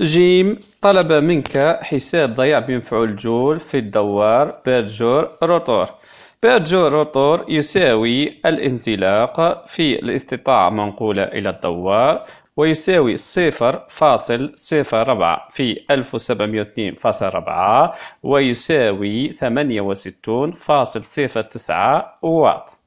جيم طلب منك حساب ضياع بمفعول جول في الدوار بيرجور روتور بيرجور روتور يساوي الانزلاق في الاستطاعة منقولة إلى الدوار ويساوي صفر فاصل صفر ربعة في ألف وسبعمائة واثنين فاصل ربعة ويساوي ثمانية وستون فاصل صفر تسعة واط